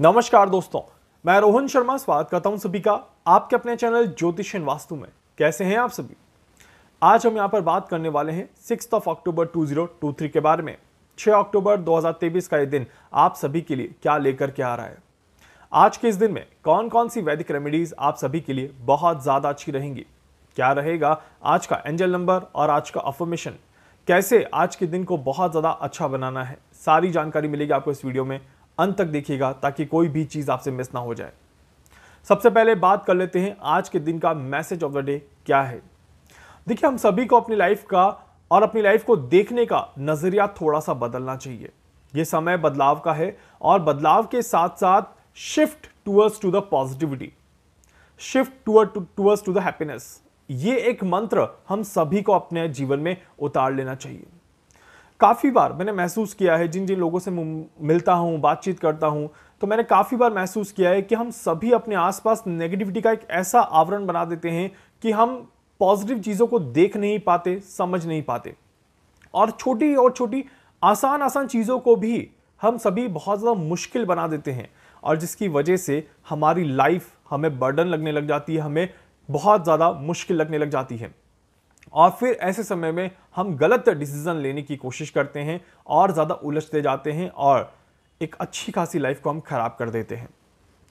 नमस्कार दोस्तों मैं रोहन शर्मा स्वागत करता हूं सभी का आपके अपने चैनल ज्योतिष वास्तु में कैसे हैं आप सभी आज हम यहां पर बात करने वाले हैं सिक्स ऑफ अक्टूबर 2023 के बारे में 6 अक्टूबर 2023 का ये दिन आप सभी के लिए क्या लेकर के आ रहा है आज के इस दिन में कौन कौन सी वैदिक रेमेडीज आप सभी के लिए बहुत ज़्यादा अच्छी रहेंगी क्या रहेगा आज का एंजल नंबर और आज का अफॉर्मेशन कैसे आज के दिन को बहुत ज़्यादा अच्छा बनाना है सारी जानकारी मिलेगी आपको इस वीडियो में अंत तक देखिएगा ताकि कोई भी चीज़ आपसे मिस ना हो जाए सबसे पहले बात कर लेते हैं आज के दिन का मैसेज ऑफ द डे क्या है देखिए हम सभी को अपनी लाइफ का और अपनी लाइफ को देखने का नज़रिया थोड़ा सा बदलना चाहिए यह समय बदलाव का है और बदलाव के साथ साथ shift towards to the positivity shift toward towards to the happiness ये एक मंत्र हम सभी को अपने जीवन में उतार लेना चाहिए काफ़ी बार मैंने महसूस किया है जिन जिन लोगों से मिलता हूँ बातचीत करता हूँ तो मैंने काफ़ी बार महसूस किया है कि हम सभी अपने आसपास नेगेटिविटी का एक ऐसा आवरण बना देते हैं कि हम पॉजिटिव चीज़ों को देख नहीं पाते समझ नहीं पाते और छोटी और छोटी आसान आसान चीज़ों को भी हम सभी बहुत ज़्यादा मुश्किल बना देते हैं और जिसकी वजह से हमारी लाइफ हमें बर्डन लगने लग जाती है हमें बहुत ज़्यादा मुश्किल लगने लग जाती है और फिर ऐसे समय में हम गलत डिसीज़न लेने की कोशिश करते हैं और ज़्यादा उलझते जाते हैं और एक अच्छी खासी लाइफ को हम ख़राब कर देते हैं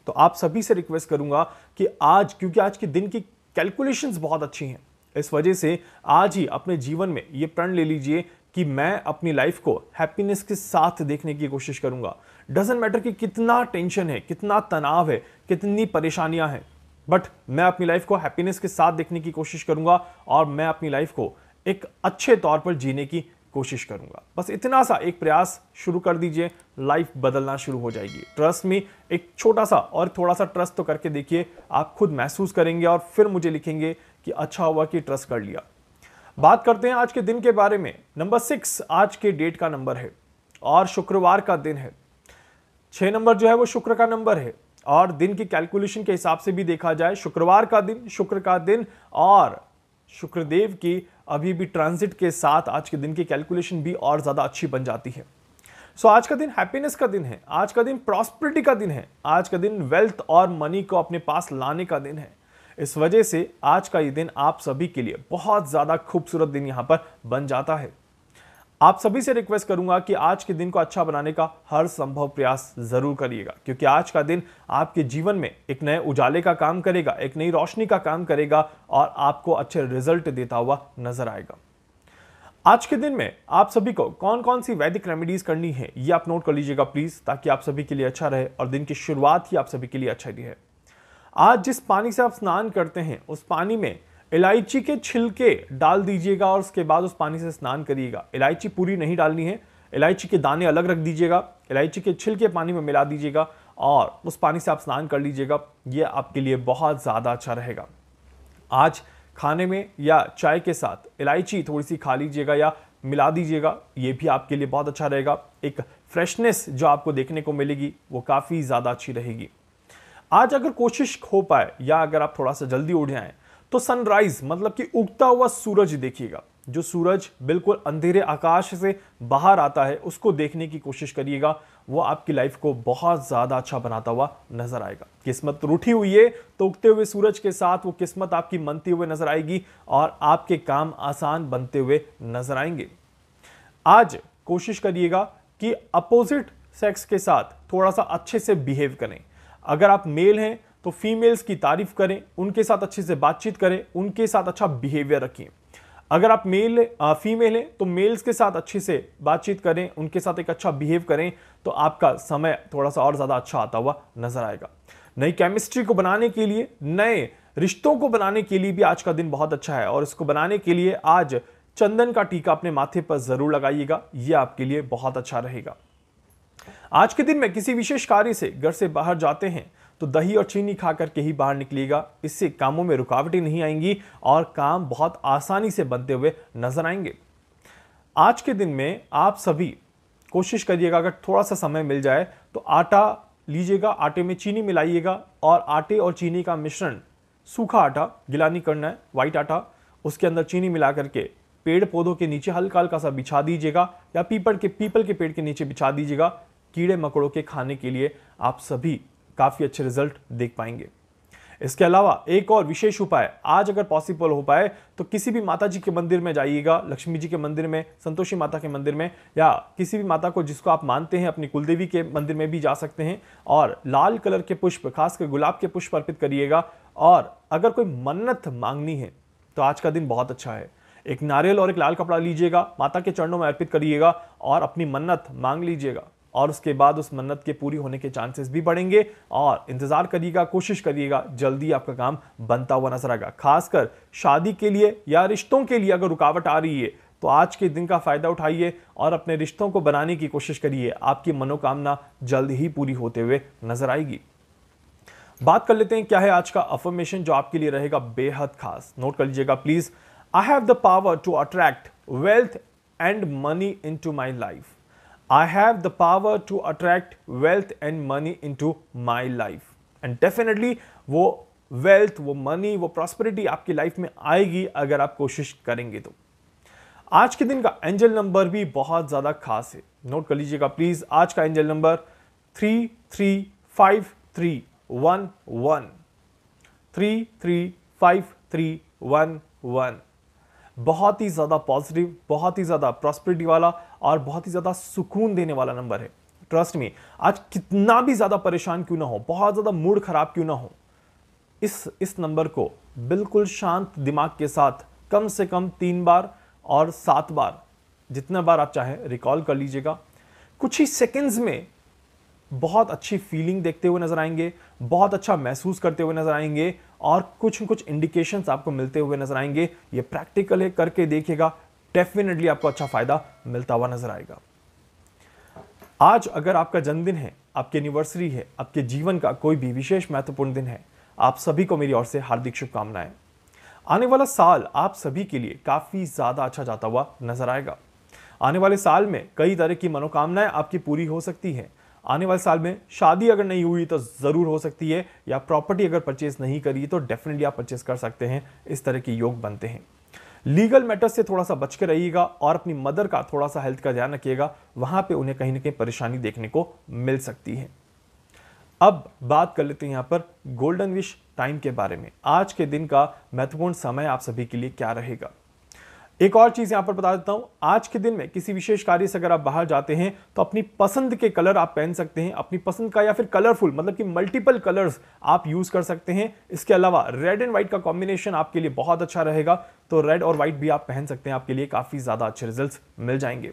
तो आप सभी से रिक्वेस्ट करूंगा कि आज क्योंकि आज के दिन की कैलकुलेशंस बहुत अच्छी हैं इस वजह से आज ही अपने जीवन में ये प्रण ले लीजिए कि मैं अपनी लाइफ को हैप्पीनेस के साथ देखने की कोशिश करूंगा डजेंट मैटर कि कितना टेंशन है कितना तनाव है कितनी परेशानियां हैं बट मैं अपनी लाइफ को हैप्पीनेस के साथ देखने की कोशिश करूंगा और मैं अपनी लाइफ को एक अच्छे तौर पर जीने की कोशिश करूंगा बस इतना सा एक प्रयास शुरू कर दीजिए लाइफ बदलना शुरू हो जाएगी ट्रस्ट में एक छोटा सा और थोड़ा सा ट्रस्ट तो करके देखिए आप खुद महसूस करेंगे और फिर मुझे लिखेंगे कि अच्छा हुआ कि ट्रस्ट कर लिया बात करते हैं आज के दिन के बारे में नंबर सिक्स आज के डेट का नंबर है और शुक्रवार का दिन है छः नंबर जो है वो शुक्र का नंबर है और दिन की कैलकुलेशन के हिसाब से भी देखा जाए शुक्रवार का दिन शुक्र का दिन और शुक्रदेव की अभी भी ट्रांजिट के साथ आज के दिन की कैलकुलेशन भी और ज़्यादा अच्छी बन जाती है सो so, आज का दिन हैप्पीनेस का दिन है आज का दिन प्रॉस्परिटी का दिन है आज का दिन वेल्थ और मनी को अपने पास लाने का दिन है इस वजह से आज का ये दिन आप सभी के लिए बहुत ज़्यादा खूबसूरत दिन यहाँ पर बन जाता है आप सभी से रिक्वेस्ट करूंगा कि आज के दिन को अच्छा बनाने का हर संभव प्रयास जरूर करिएगा क्योंकि आज का दिन आपके जीवन में एक नए उजाले का काम करेगा एक नई रोशनी का काम करेगा और आपको अच्छे रिजल्ट देता हुआ नजर आएगा आज के दिन में आप सभी को कौन कौन सी वैदिक रेमेडीज करनी है ये आप नोट कर लीजिएगा प्लीज ताकि आप सभी के लिए अच्छा रहे और दिन की शुरुआत ही आप सभी के लिए अच्छा रही है आज जिस पानी से आप स्नान करते हैं उस पानी में इलायची के छिलके डाल दीजिएगा और उसके बाद उस पानी से स्नान करिएगा इलायची पूरी नहीं डालनी है इलायची के दाने अलग रख दीजिएगा इलायची के छिलके पानी में मिला दीजिएगा और उस पानी से आप स्नान कर लीजिएगा ये आपके लिए बहुत ज़्यादा अच्छा रहेगा आज खाने में या चाय के साथ इलायची थोड़ी सी खा लीजिएगा या मिला दीजिएगा ये भी आपके लिए बहुत अच्छा रहेगा एक फ्रेशनेस जो आपको देखने को मिलेगी वो काफ़ी ज़्यादा अच्छी रहेगी आज अगर कोशिश हो पाए या अगर आप थोड़ा सा जल्दी उठ जाएँ तो सनराइज मतलब कि उगता हुआ सूरज देखिएगा जो सूरज बिल्कुल अंधेरे आकाश से बाहर आता है उसको देखने की कोशिश करिएगा वो आपकी लाइफ को बहुत ज़्यादा अच्छा बनाता हुआ नजर आएगा किस्मत रूठी हुई है तो उगते हुए सूरज के साथ वो किस्मत आपकी मनती हुए नजर आएगी और आपके काम आसान बनते हुए नजर आएंगे आज कोशिश करिएगा कि अपोजिट सेक्स के साथ थोड़ा सा अच्छे से बिहेव करें अगर आप मेल हैं तो फीमेल्स की तारीफ करें उनके साथ अच्छे से बातचीत करें उनके साथ अच्छा बिहेवियर रखिए अगर आप मेल फीमेल हैं तो मेल्स के साथ अच्छे से बातचीत करें उनके साथ एक अच्छा बिहेव करें तो आपका समय थोड़ा सा और ज़्यादा अच्छा आता हुआ नजर आएगा नई केमिस्ट्री को बनाने के लिए नए रिश्तों को बनाने के लिए भी आज का दिन बहुत अच्छा है और इसको बनाने के लिए आज चंदन का टीका अपने माथे पर जरूर लगाइएगा ये आपके लिए बहुत अच्छा रहेगा आज के दिन में किसी विशेष कार्य से घर से बाहर जाते हैं तो दही और चीनी खा करके ही बाहर निकलेगा इससे कामों में रुकावटें नहीं आएंगी और काम बहुत आसानी से बनते हुए नजर आएंगे आज के दिन में आप सभी कोशिश करिएगा अगर थोड़ा सा समय मिल जाए तो आटा लीजिएगा आटे में चीनी मिलाइएगा और आटे और चीनी का मिश्रण सूखा आटा गिलानी करना है वाइट आटा उसके अंदर चीनी मिला करके पेड़ पौधों के नीचे हल्का हल्का सा बिछा दीजिएगा या पीपल के पीपल के पेड़ के नीचे बिछा दीजिएगा कीड़े मकोड़ों के खाने के लिए आप सभी काफ़ी अच्छे रिजल्ट देख पाएंगे इसके अलावा एक और विशेष उपाय आज अगर पॉसिबल हो पाए तो किसी भी माता जी के मंदिर में जाइएगा लक्ष्मी जी के मंदिर में संतोषी माता के मंदिर में या किसी भी माता को जिसको आप मानते हैं अपनी कुलदेवी के मंदिर में भी जा सकते हैं और लाल कलर के पुष्प खासकर गुलाब के पुष्प अर्पित करिएगा और अगर कोई मन्नत मांगनी है तो आज का दिन बहुत अच्छा है एक नारियल और एक लाल कपड़ा लीजिएगा माता के चरणों में अर्पित करिएगा और अपनी मन्नत मांग लीजिएगा और उसके बाद उस मन्नत के पूरी होने के चांसेस भी बढ़ेंगे और इंतज़ार करिएगा कोशिश करिएगा जल्दी आपका काम बनता हुआ नजर आएगा खासकर शादी के लिए या रिश्तों के लिए अगर रुकावट आ रही है तो आज के दिन का फ़ायदा उठाइए और अपने रिश्तों को बनाने की कोशिश करिए आपकी मनोकामना जल्द ही पूरी होते हुए नजर आएगी बात कर लेते हैं क्या है आज का अफर्मेशन जो आपके लिए रहेगा बेहद खास नोट कर लीजिएगा please I have the power to attract wealth and money into my life I have the power to attract wealth and money into my life. And definitely वो वेल्थ वो मनी वो प्रॉस्पेरिटी आपकी life में आएगी अगर आप कोशिश करेंगे तो आज के दिन का एंजल नंबर भी बहुत ज़्यादा खास है नोट कर लीजिएगा प्लीज़ आज का angel number three three five three one one three three five three one one बहुत ही ज़्यादा पॉजिटिव बहुत ही ज़्यादा प्रॉस्पेरिटी वाला और बहुत ही ज़्यादा सुकून देने वाला नंबर है ट्रस्ट में आज कितना भी ज़्यादा परेशान क्यों ना हो बहुत ज़्यादा मूड ख़राब क्यों ना हो इस इस नंबर को बिल्कुल शांत दिमाग के साथ कम से कम तीन बार और सात बार जितना बार आप चाहें रिकॉल कर लीजिएगा कुछ ही सेकेंड्स में बहुत अच्छी फीलिंग देखते हुए नजर आएंगे बहुत अच्छा महसूस करते हुए नजर आएंगे और कुछ कुछ इंडिकेशंस आपको मिलते हुए नजर आएंगे ये प्रैक्टिकल करके देखिएगा डेफिनेटली आपको अच्छा फायदा मिलता हुआ नजर आएगा आज अगर आपका जन्मदिन है आपकी एनिवर्सरी है आपके जीवन का कोई भी विशेष महत्वपूर्ण दिन है आप सभी को मेरी ओर से हार्दिक शुभकामनाएं आने वाला साल आप सभी के लिए काफ़ी ज़्यादा अच्छा जाता हुआ नजर आएगा आने वाले साल में कई तरह की मनोकामनाएं आपकी पूरी हो सकती है आने वाले साल में शादी अगर नहीं हुई तो ज़रूर हो सकती है या प्रॉपर्टी अगर परचेज नहीं करी तो डेफिनेटली आप परचेज कर सकते हैं इस तरह के योग बनते हैं लीगल मैटर्स से थोड़ा सा बच के रहिएगा और अपनी मदर का थोड़ा सा हेल्थ का ध्यान रखिएगा वहां पे उन्हें कहीं ना कहीं परेशानी देखने को मिल सकती है अब बात कर लेते हैं यहां पर गोल्डन विश टाइम के बारे में आज के दिन का महत्वपूर्ण समय आप सभी के लिए क्या रहेगा एक और चीज़ यहां पर बता देता हूं आज के दिन में किसी विशेष कार्य से अगर आप बाहर जाते हैं तो अपनी पसंद के कलर आप पहन सकते हैं अपनी पसंद का या फिर कलरफुल मतलब कि मल्टीपल कलर्स आप यूज़ कर सकते हैं इसके अलावा रेड एंड व्हाइट का कॉम्बिनेशन आपके लिए बहुत अच्छा रहेगा तो रेड और व्हाइट भी आप पहन सकते हैं आपके लिए काफ़ी ज़्यादा अच्छे रिजल्ट मिल जाएंगे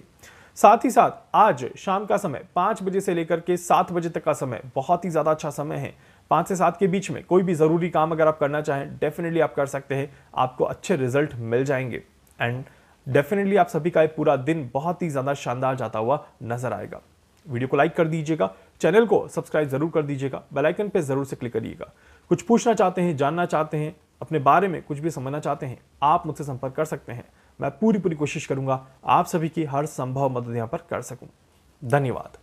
साथ ही साथ आज शाम का समय पांच बजे से लेकर के सात बजे तक का समय बहुत ही ज़्यादा अच्छा समय है पांच से सात के बीच में कोई भी ज़रूरी काम अगर आप करना चाहें डेफिनेटली आप कर सकते हैं आपको अच्छे रिजल्ट मिल जाएंगे एंड डेफिनेटली आप सभी का एक पूरा दिन बहुत ही ज़्यादा शानदार जाता हुआ नजर आएगा वीडियो को लाइक कर दीजिएगा चैनल को सब्सक्राइब जरूर कर दीजिएगा बेल आइकन पे ज़रूर से क्लिक करिएगा कुछ पूछना चाहते हैं जानना चाहते हैं अपने बारे में कुछ भी समझना चाहते हैं आप मुझसे संपर्क कर सकते हैं मैं पूरी पूरी कोशिश करूंगा आप सभी की हर संभव मदद यहाँ पर कर सकूँ धन्यवाद